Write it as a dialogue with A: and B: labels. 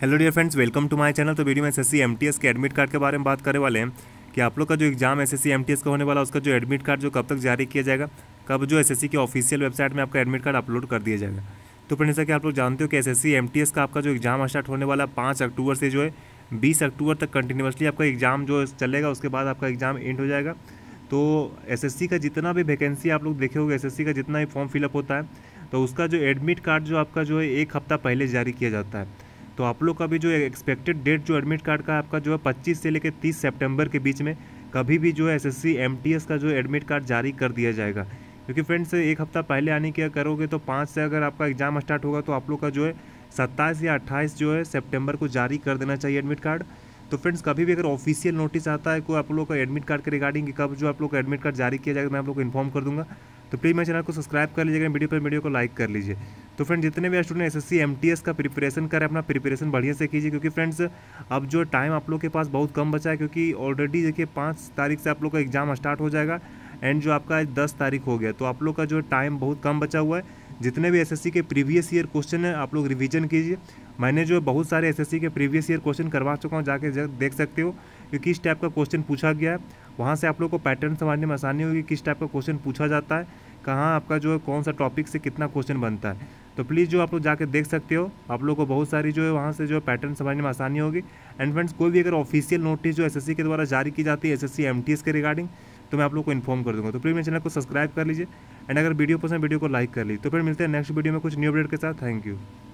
A: hello dear friends welcome to my channel तो video में SSC MTS के admit card के बारे में बात करने वाले हैं कि आप लोग का जो एग्जाम एसएससी एमटीएस का होने वाला उसका जो एडमिट कार्ड जो कब तक जारी किया जाएगा कब जो एसएससी के ऑफिशियल वेबसाइट में आपका एडमिट कार्ड अपलोड कर दिया जाएगा तो फिर जैसा कि आप लोग जानते हो कि एस एस का आपका जो एग्जाम स्टार्ट होने वाला पाँच अक्टूबर से जो है बीस अक्टूबर तक कंटिन्यूसली आपका एग्जाम जो चलेगा उसके बाद आपका एग्जाम एंड हो जाएगा तो एस का जितना भी वैकेंसी आप लोग देखे होगा एस का जितना भी फॉर्म फिलअप होता है तो उसका जो एडमिट कार्ड जो आपका जो है एक हफ्ता पहले जारी किया जाता है तो आप लोग का भी जो एक्सपेक्टेड डेट जो एडमिट कार्ड का आपका जो है पच्चीस से लेकर तीस सेप्टेम्बर के बीच में कभी भी जो है एस एस का जो एडमिट कार्ड जारी कर दिया जाएगा क्योंकि फ्रेंड्स एक हफ़्ता पहले आने की करोगे तो पाँच से अगर आपका एग्ज़ाम स्टार्ट होगा तो आप लोग का जो है सत्ताईस या अट्ठाईस जो है सेप्टेम्बर को जारी कर देना चाहिए एडमिट कार्ड तो फ्रेंड्स कभी भी अगर ऑफिशियल नोटिस आता है कोई आप लोग का एडमिट कार्ड के रिगार्डिंग कब जो आप लोग का एडमिट कार्ड जारी किया जाएगा तो मैं आप लोग को इन्फॉर्म कर दूंगा तो प्लीज़ मेरे चैनल को सब्सक्राइब कर लीजिएगा वीडियो पर वीडियो को लाइक कर लीजिए तो फ्रेंड्स जितने भी स्टूडेंट एस एस सी का प्रिपरेशन करें अपना प्रिपरेशन बढ़िया से कीजिए क्योंकि फ्रेंड्स अब जो टाइम आप लोग के पास बहुत कम बचा है क्योंकि ऑलरेडी देखिए पाँच तारीख से आप लोग का एग्ज़ाम स्टार्ट हो जाएगा एंड जो आपका दस तारीख हो गया तो आप लोग का जो टाइम बहुत कम बचा हुआ है जितने भी एसएससी के प्रीवियस ईयर क्वेश्चन है आप लोग रिवीजन कीजिए मैंने जो बहुत सारे एसएससी के प्रीवियस ईयर क्वेश्चन करवा चुका हूँ जाके देख सकते हो कि किस टाइप का क्वेश्चन पूछा गया है वहाँ से आप लोग को पैटर्न समझने में आसानी होगी किस टाइप का क्वेश्चन पूछा जाता है कहाँ आपका जो है कौन सा टॉपिक से कितना क्वेश्चन बनता है तो प्लीज़ जो आप लोग जाकर देख सकते हो आप लोग को बहुत सारी जो है वहाँ से जो पैटर्न समझने में आसानी होगी एंड फ्रेंड्स कोई भी अगर ऑफिशियल नोटिस जो एसएससी के द्वारा जारी की जाती है एसएससी एमटीएस के रिगार्डिंग तो मैं आप लोग को इन्फॉर्म कर दूँगा तो प्लीज़ मेरे चैनल को सब्सक्राइब कर लीजिए एंड अगर वीडियो पसंद वीडियो को लाइक कर लीजिए तो फिर मिलते हैं नेक्स्ट वीडियो में कुछ न्यू अपडेट के साथ थैंक यू